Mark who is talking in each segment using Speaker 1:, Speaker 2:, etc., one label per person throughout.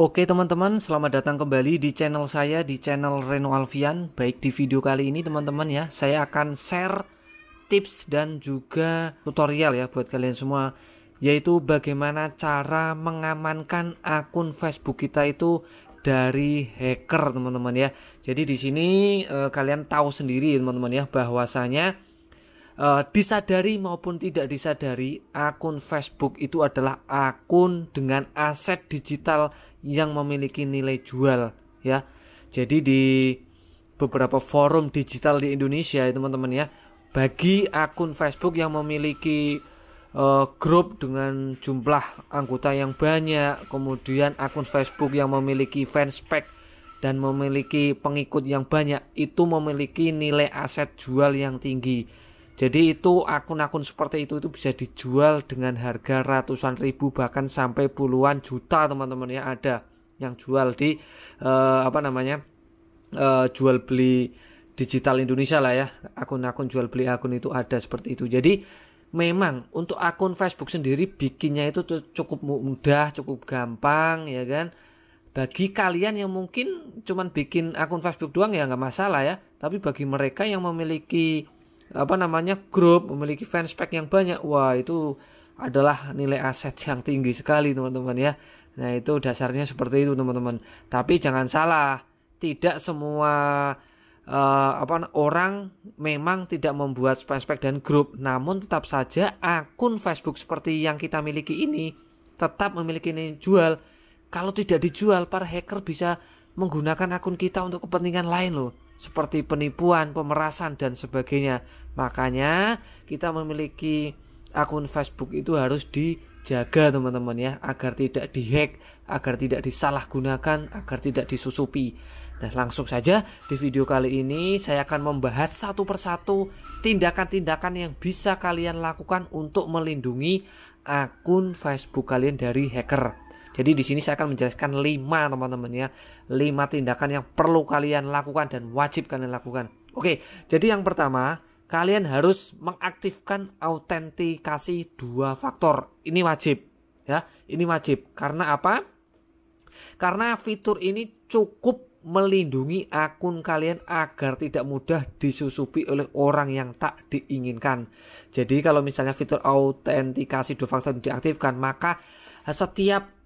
Speaker 1: Oke teman-teman, selamat datang kembali di channel saya, di channel Reno Alfian. Baik di video kali ini teman-teman ya, saya akan share tips dan juga tutorial ya buat kalian semua. Yaitu bagaimana cara mengamankan akun Facebook kita itu dari hacker teman-teman ya. Jadi di sini eh, kalian tahu sendiri teman-teman ya bahwasanya uh, disadari maupun tidak disadari, akun Facebook itu adalah akun dengan aset digital yang memiliki nilai jual, ya. Jadi di beberapa forum digital di Indonesia, ya, teman-teman ya, bagi akun Facebook yang memiliki uh, grup dengan jumlah anggota yang banyak, kemudian akun Facebook yang memiliki fanspage dan memiliki pengikut yang banyak, itu memiliki nilai aset jual yang tinggi jadi itu akun-akun seperti itu itu bisa dijual dengan harga ratusan ribu bahkan sampai puluhan juta teman-teman ya ada yang jual di uh, apa namanya uh, jual beli digital Indonesia lah ya akun-akun jual beli akun itu ada seperti itu. Jadi memang untuk akun Facebook sendiri bikinnya itu cukup mudah cukup gampang ya kan bagi kalian yang mungkin cuman bikin akun Facebook doang ya nggak masalah ya tapi bagi mereka yang memiliki apa namanya grup memiliki fanspek yang banyak wah itu adalah nilai aset yang tinggi sekali teman-teman ya nah itu dasarnya seperti itu teman-teman tapi jangan salah tidak semua uh, apa orang memang tidak membuat fanspek dan grup namun tetap saja akun Facebook seperti yang kita miliki ini tetap memiliki nilai jual kalau tidak dijual para hacker bisa menggunakan akun kita untuk kepentingan lain loh seperti penipuan, pemerasan dan sebagainya. Makanya kita memiliki akun Facebook itu harus dijaga teman-teman ya agar tidak dihack, agar tidak disalahgunakan, agar tidak disusupi. Nah langsung saja di video kali ini saya akan membahas satu persatu tindakan-tindakan yang bisa kalian lakukan untuk melindungi akun Facebook kalian dari hacker. Jadi di sini saya akan menjelaskan 5 teman-teman ya. 5 tindakan yang perlu kalian lakukan dan wajib kalian lakukan. Oke, jadi yang pertama, kalian harus mengaktifkan autentikasi dua faktor. Ini wajib ya. Ini wajib. Karena apa? Karena fitur ini cukup melindungi akun kalian agar tidak mudah disusupi oleh orang yang tak diinginkan. Jadi kalau misalnya fitur autentikasi dua faktor diaktifkan, maka setiap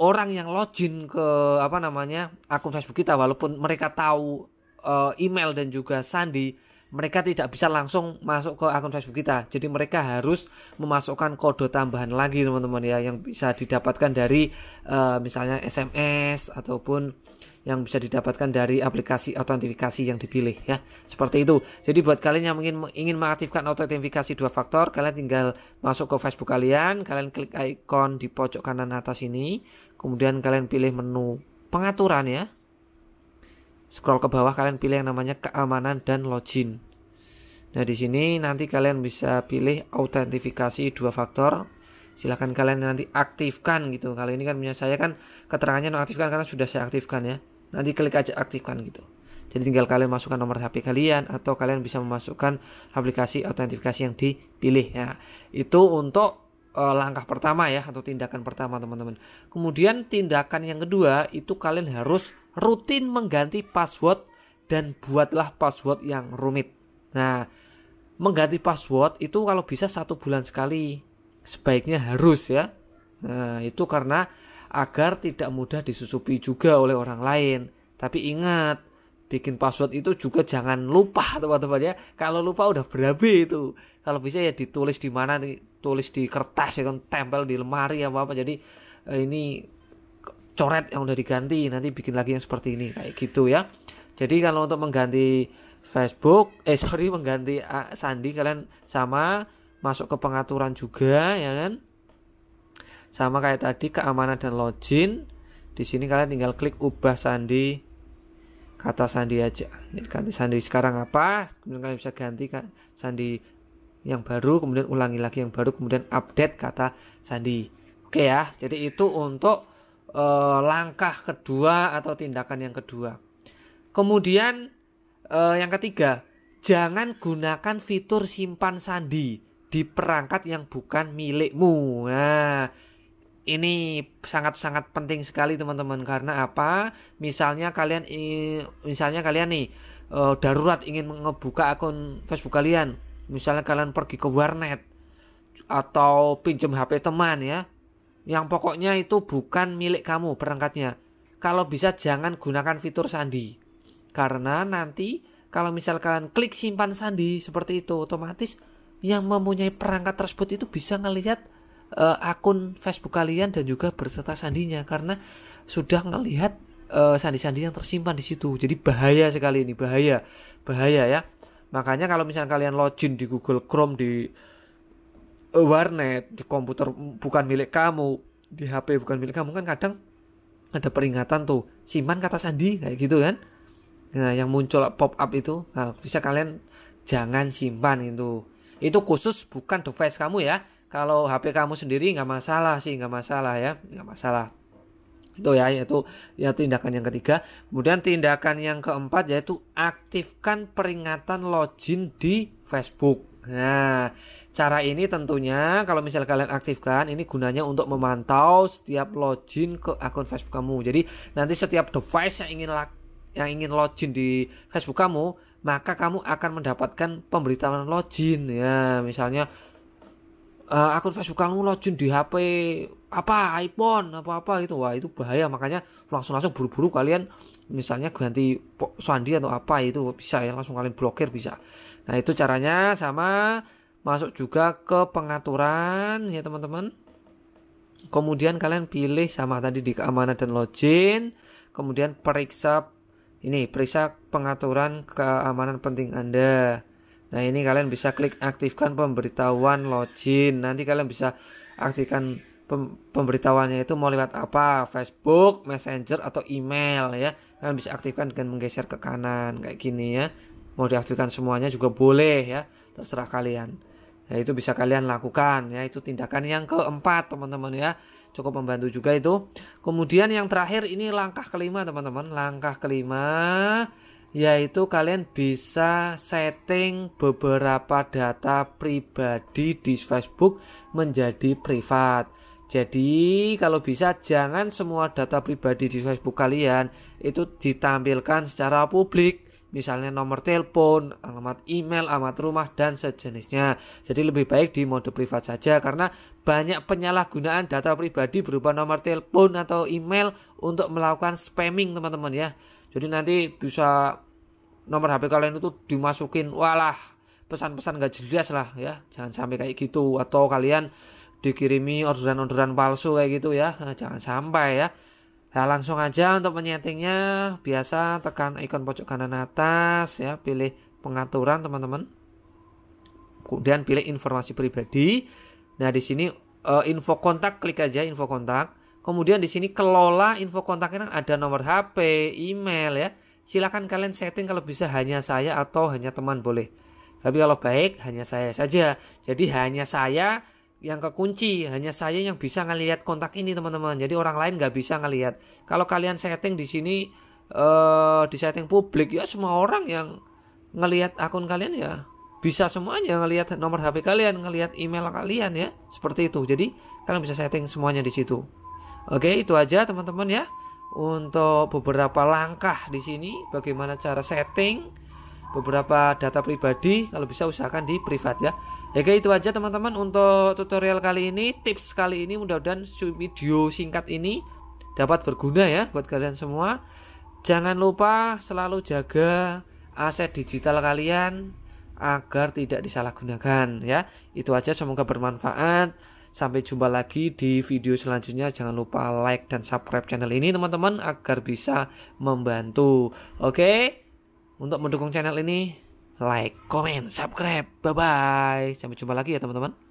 Speaker 1: orang yang login ke apa namanya akun Facebook kita walaupun mereka tahu uh, email dan juga sandi mereka tidak bisa langsung masuk ke akun Facebook kita. Jadi mereka harus memasukkan kode tambahan lagi teman-teman ya yang bisa didapatkan dari uh, misalnya SMS ataupun yang bisa didapatkan dari aplikasi autentifikasi yang dipilih ya seperti itu jadi buat kalian yang ingin ingin mengaktifkan autentifikasi dua faktor kalian tinggal masuk ke Facebook kalian kalian klik ikon di pojok kanan atas ini kemudian kalian pilih menu pengaturan ya Scroll ke bawah kalian pilih yang namanya keamanan dan login. Nah, di sini nanti kalian bisa pilih autentifikasi dua faktor. Silahkan kalian nanti aktifkan gitu. Kalau ini kan punya saya kan keterangannya nonaktifkan karena sudah saya aktifkan ya. Nanti klik aja aktifkan gitu. Jadi tinggal kalian masukkan nomor HP kalian atau kalian bisa memasukkan aplikasi autentifikasi yang dipilih ya. Itu untuk uh, langkah pertama ya atau tindakan pertama teman-teman. Kemudian tindakan yang kedua itu kalian harus rutin mengganti password dan buatlah password yang rumit. Nah, mengganti password itu kalau bisa satu bulan sekali sebaiknya harus ya. Nah, itu karena agar tidak mudah disusupi juga oleh orang lain. Tapi ingat, bikin password itu juga jangan lupa teman-teman ya. Kalau lupa udah berabe itu. Kalau bisa ya ditulis di mana ditulis di kertas ya kan tempel di lemari ya apa, apa. Jadi eh, ini coret yang udah diganti nanti bikin lagi yang seperti ini kayak gitu ya. Jadi kalau untuk mengganti Facebook, eh sorry mengganti eh, Sandi kalian sama masuk ke pengaturan juga ya kan. Sama kayak tadi keamanan dan login. Di sini kalian tinggal klik ubah sandi kata sandi aja jadi ganti sandi sekarang apa kemudian kalian bisa ganti sandi yang baru kemudian ulangi lagi yang baru kemudian update kata sandi oke ya jadi itu untuk e, langkah kedua atau tindakan yang kedua kemudian e, yang ketiga jangan gunakan fitur simpan sandi di perangkat yang bukan milikmu nah ini sangat-sangat penting sekali teman-teman karena apa? Misalnya kalian misalnya kalian nih e, darurat ingin ngebuka akun Facebook kalian. Misalnya kalian pergi ke warnet atau pinjam HP teman ya. Yang pokoknya itu bukan milik kamu perangkatnya. Kalau bisa jangan gunakan fitur sandi. Karena nanti kalau misal kalian klik simpan sandi seperti itu otomatis yang mempunyai perangkat tersebut itu bisa ngelihat uh, akun Facebook kalian dan juga berserta sandinya karena sudah melihat sandi eh, sandi-sandi yang tersimpan di situ. Jadi bahaya sekali ini, bahaya. Bahaya ya. Makanya kalau misalnya kalian login di Google Chrome di eh, warnet, di komputer bukan milik kamu, di HP bukan milik kamu kan kadang ada peringatan tuh, simpan kata sandi kayak gitu kan. Nah, yang muncul pop up itu, nah, bisa kalian jangan simpan itu. Itu khusus bukan device kamu ya kalau HP kamu sendiri nggak masalah sih nggak masalah ya nggak masalah itu ya yaitu ya tindakan yang ketiga kemudian tindakan yang keempat yaitu aktifkan peringatan login di Facebook nah cara ini tentunya kalau misal kalian aktifkan ini gunanya untuk memantau setiap login ke akun Facebook kamu jadi nanti setiap device yang ingin yang ingin login di Facebook kamu maka kamu akan mendapatkan pemberitahuan login ya misalnya uh, akun Facebook kamu login di HP apa iPhone apa apa gitu wah itu bahaya makanya langsung langsung buru-buru kalian misalnya ganti sandi atau apa itu bisa ya langsung kalian blokir bisa nah itu caranya sama masuk juga ke pengaturan ya teman-teman kemudian kalian pilih sama tadi di keamanan dan login kemudian periksa ini periksa pengaturan keamanan penting anda Nah ini kalian bisa klik aktifkan pemberitahuan login. Nanti kalian bisa aktifkan pem pemberitahuannya itu mau lewat apa Facebook, Messenger atau email ya. Kalian bisa aktifkan dengan menggeser ke kanan kayak gini ya. Mau diaktifkan semuanya juga boleh ya, terserah kalian. Nah, itu bisa kalian lakukan ya. Itu tindakan yang keempat teman-teman ya. Cukup membantu juga itu. Kemudian yang terakhir ini langkah kelima teman-teman. Langkah kelima yaitu kalian bisa setting beberapa data pribadi di Facebook menjadi privat. Jadi kalau bisa jangan semua data pribadi di Facebook kalian itu ditampilkan secara publik misalnya nomor telepon, alamat email, alamat rumah dan sejenisnya. Jadi lebih baik di mode privat saja karena banyak penyalahgunaan data pribadi berupa nomor telepon atau email untuk melakukan spamming teman-teman ya. Jadi nanti bisa nomor HP kalian itu dimasukin walah pesan-pesan gak jelas lah ya jangan sampai kayak gitu atau kalian dikirimi orderan-orderan palsu kayak gitu ya eh, jangan sampai ya nah, langsung aja untuk menyetingnya biasa tekan ikon pojok kanan atas ya pilih pengaturan teman-teman kemudian pilih informasi pribadi nah di sini eh, info kontak klik aja info kontak kemudian di sini kelola info kontaknya ada nomor HP email ya silahkan kalian setting kalau bisa hanya saya atau hanya teman boleh. Tapi kalau baik hanya saya saja. Jadi hanya saya yang kekunci, hanya saya yang bisa ngelihat kontak ini teman-teman. Jadi orang lain nggak bisa ngelihat. Kalau kalian setting di sini eh, di setting publik ya semua orang yang ngelihat akun kalian ya bisa semuanya ngelihat nomor HP kalian, ngelihat email kalian ya, seperti itu. Jadi kalian bisa setting semuanya di situ. Oke, itu aja teman-teman ya untuk beberapa langkah di sini bagaimana cara setting beberapa data pribadi kalau bisa usahakan di privat ya Oke itu aja teman-teman untuk tutorial kali ini tips kali ini mudah-mudahan video singkat ini dapat berguna ya buat kalian semua jangan lupa selalu jaga aset digital kalian agar tidak disalahgunakan ya itu aja semoga bermanfaat Sampai jumpa lagi di video selanjutnya. Jangan lupa like dan subscribe channel ini teman-teman agar bisa membantu. Oke? Untuk mendukung channel ini like, comment, subscribe. Bye bye. Sampai jumpa lagi ya teman-teman.